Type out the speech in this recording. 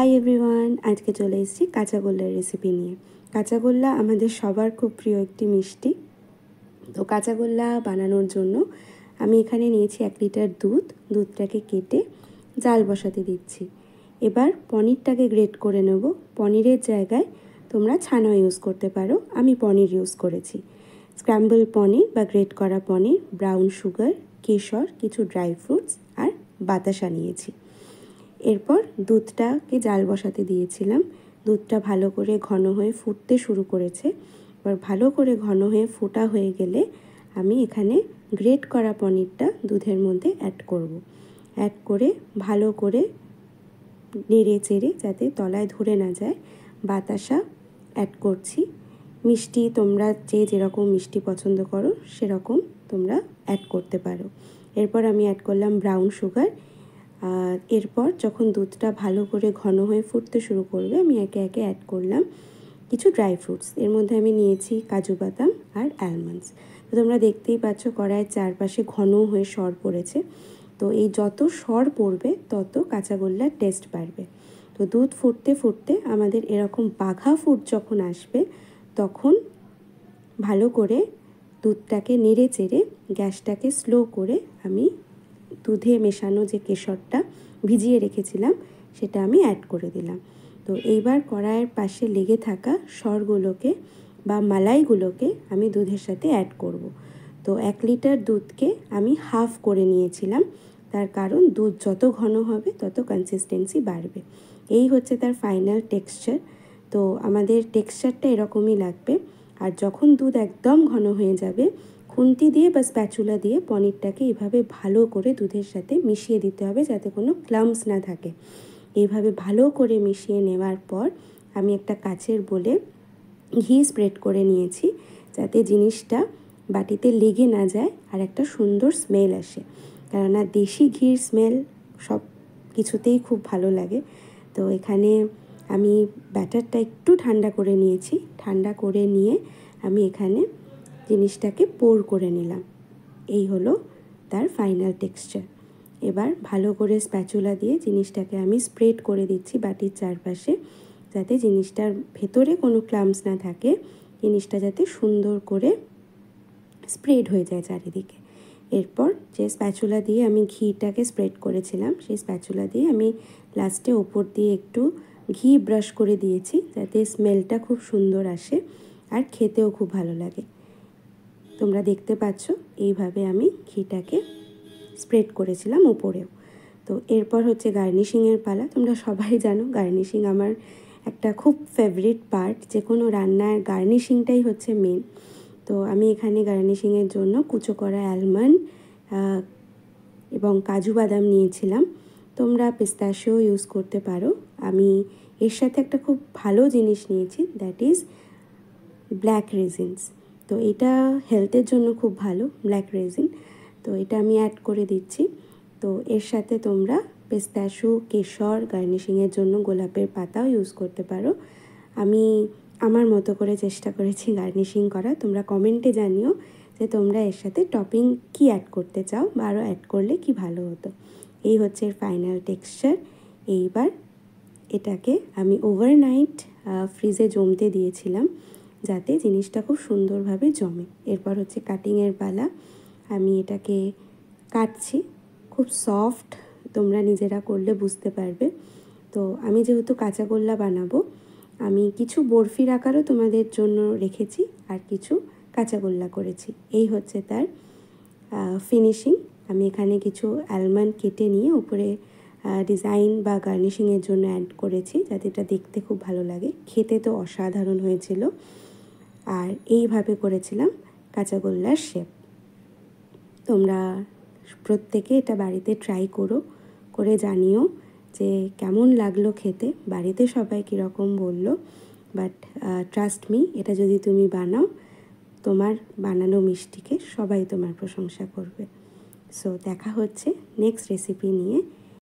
Hi everyone আজকে চলে এসেছি কাঁচাগোল্লার রেসিপি নিয়ে কাঁচাগোল্লা আমাদের সবার খুব প্রিয় একটি মিষ্টি তো কাঁচাগোল্লা বানানোর জন্য আমি এখানে নিয়েছি এক লিটার দুধ দুধটাকে কেটে জাল বসাতে দিচ্ছি এবার পনিরটাকে গ্রেট করে নেব পনিরের জায়গায় তোমরা ছানা ইউজ করতে পারো আমি পনির ইউজ করেছি স্ক্র্যাম্বল পনির বা গ্রেট করা পনির ব্রাউন সুগার কেশর কিছু ড্রাই ফ্রুটস আর বাতাসা নিয়েছি এরপর দুধটাকে জাল বসাতে দিয়েছিলাম দুধটা ভালো করে ঘন হয়ে ফুটতে শুরু করেছে এবার ভালো করে ঘন হয়ে ফোটা হয়ে গেলে আমি এখানে গ্রেট করা পনিরটা দুধের মধ্যে অ্যাড করব। অ্যাড করে ভালো করে নেড়ে চেড়ে যাতে তলায় ধরে না যায় বাতাসা অ্যাড করছি মিষ্টি তোমরা যে যেরকম মিষ্টি পছন্দ করো সেরকম তোমরা অ্যাড করতে পারো এরপর আমি অ্যাড করলাম ব্রাউন সুগার এরপর যখন দুধটা ভালো করে ঘন হয়ে ফুটতে শুরু করবে আমি একে একে অ্যাড করলাম কিছু ড্রাই ফ্রুটস এর মধ্যে আমি নিয়েছি কাজু বাদাম আর অ্যালমন্ডস তো তোমরা দেখতেই পাচ্ছ কড়াইয়ের চারপাশে ঘন হয়ে সর পড়েছে তো এই যত সর পড়বে তত কাঁচাগোল্লার টেস্ট বাড়বে তো দুধ ফুটতে ফুটতে আমাদের এরকম বাঘা ফুট যখন আসবে তখন ভালো করে দুধটাকে নেড়ে চেড়ে গ্যাসটাকে স্লো করে আমি দুধে মেশানো যে কেশরটা ভিজিয়ে রেখেছিলাম সেটা আমি অ্যাড করে দিলাম তো এইবার কড়াইয়ের পাশে লেগে থাকা সরগুলোকে বা মালাইগুলোকে আমি দুধের সাথে অ্যাড করব। তো এক লিটার দুধকে আমি হাফ করে নিয়েছিলাম তার কারণ দুধ যত ঘন হবে তত কনসিস্টেন্সি বাড়বে এই হচ্ছে তার ফাইনাল টেক্সচার তো আমাদের টেক্সচারটা এরকমই লাগবে আর যখন দুধ একদম ঘন হয়ে যাবে খুন্তি দিয়ে বা স্প্যাচুলা দিয়ে পনিরটাকে এভাবে ভালো করে দুধের সাথে মিশিয়ে দিতে হবে যাতে কোনো ক্লাম্পস না থাকে এইভাবে ভালো করে মিশিয়ে নেওয়ার পর আমি একটা কাচের বলে ঘি স্প্রেড করে নিয়েছি যাতে জিনিসটা বাটিতে লেগে না যায় আর একটা সুন্দর স্মেল আসে কেননা দেশি ঘির স্মেল সব কিছুতেই খুব ভালো লাগে তো এখানে আমি ব্যাটারটা একটু ঠান্ডা করে নিয়েছি ঠান্ডা করে নিয়ে আমি এখানে জিনিসটাকে পোর করে নিলাম এই হলো তার ফাইনাল টেক্সচার এবার ভালো করে স্প্যাচুলা দিয়ে জিনিসটাকে আমি স্প্রেড করে দিচ্ছি বাটির চারপাশে যাতে জিনিসটার ভেতরে কোনো ক্লাম্পস না থাকে জিনিসটা যাতে সুন্দর করে স্প্রেড হয়ে যায় চারিদিকে এরপর যে স্প্যাচুলা দিয়ে আমি ঘিটাকে স্প্রেড করেছিলাম সেই স্প্যাচুলা দিয়ে আমি লাস্টে ওপর দিয়ে একটু ঘি ব্রাশ করে দিয়েছি যাতে স্মেলটা খুব সুন্দর আসে আর খেতেও খুব ভালো লাগে তোমরা দেখতে পাচ্ছ এইভাবে আমি ঘিটাকে স্প্রেড করেছিলাম উপরেও তো এরপর হচ্ছে গার্নিশিংয়ের পালা তোমরা সবাই জানো গার্নিশিং আমার একটা খুব ফেভারিট পার্ট যে কোনো রান্নার গার্নিশিংটাই হচ্ছে মেন তো আমি এখানে গার্নিশিংয়ের জন্য কুচো করা অ্যালমন্ড এবং কাজু বাদাম নিয়েছিলাম তোমরা পিস্তাশিও ইউজ করতে পারো আমি এর সাথে একটা খুব ভালো জিনিস নিয়েছি দ্যাট ইজ ব্ল্যাক রেজিনস তো এটা হেলথের জন্য খুব ভালো ব্ল্যাক রেজিন তো এটা আমি অ্যাড করে দিচ্ছি তো এর সাথে তোমরা পেস্তাশু কেশর গার্নিশিংয়ের জন্য গোলাপের পাতাও ইউজ করতে পারো আমি আমার মতো করে চেষ্টা করেছি গার্নিশিং করা তোমরা কমেন্টে জানিও যে তোমরা এর সাথে টপিং কি অ্যাড করতে চাও বা আরও অ্যাড করলে কি ভালো হতো এই হচ্ছে এর ফাইনাল টেক্সচার এইবার এটাকে আমি ওভারনাইট ফ্রিজে জমতে দিয়েছিলাম যাতে জিনিসটা খুব সুন্দরভাবে জমে এরপর হচ্ছে কাটিংয়ের পালা আমি এটাকে কাটছি খুব সফট তোমরা নিজেরা করলে বুঝতে পারবে তো আমি যেহেতু কাঁচা গোল্লা বানাবো আমি কিছু বরফির আকারও তোমাদের জন্য রেখেছি আর কিছু কাঁচাগোল্লা করেছি এই হচ্ছে তার ফিনিশিং আমি এখানে কিছু অ্যালমন্ড কেটে নিয়ে উপরে ডিজাইন বা গার্নিশিংয়ের জন্য অ্যাড করেছি যাতে এটা দেখতে খুব ভালো লাগে খেতে তো অসাধারণ হয়েছিল আর এইভাবে করেছিলাম কাঁচাগোল্লার শেপ তোমরা প্রত্যেকে এটা বাড়িতে ট্রাই করো করে জানিও যে কেমন লাগলো খেতে বাড়িতে সবাই কীরকম বলল বাট ট্রাস্ট মি এটা যদি তুমি বানাও তোমার বানানো মিষ্টিকে সবাই তোমার প্রশংসা করবে সো দেখা হচ্ছে নেক্সট রেসিপি নিয়ে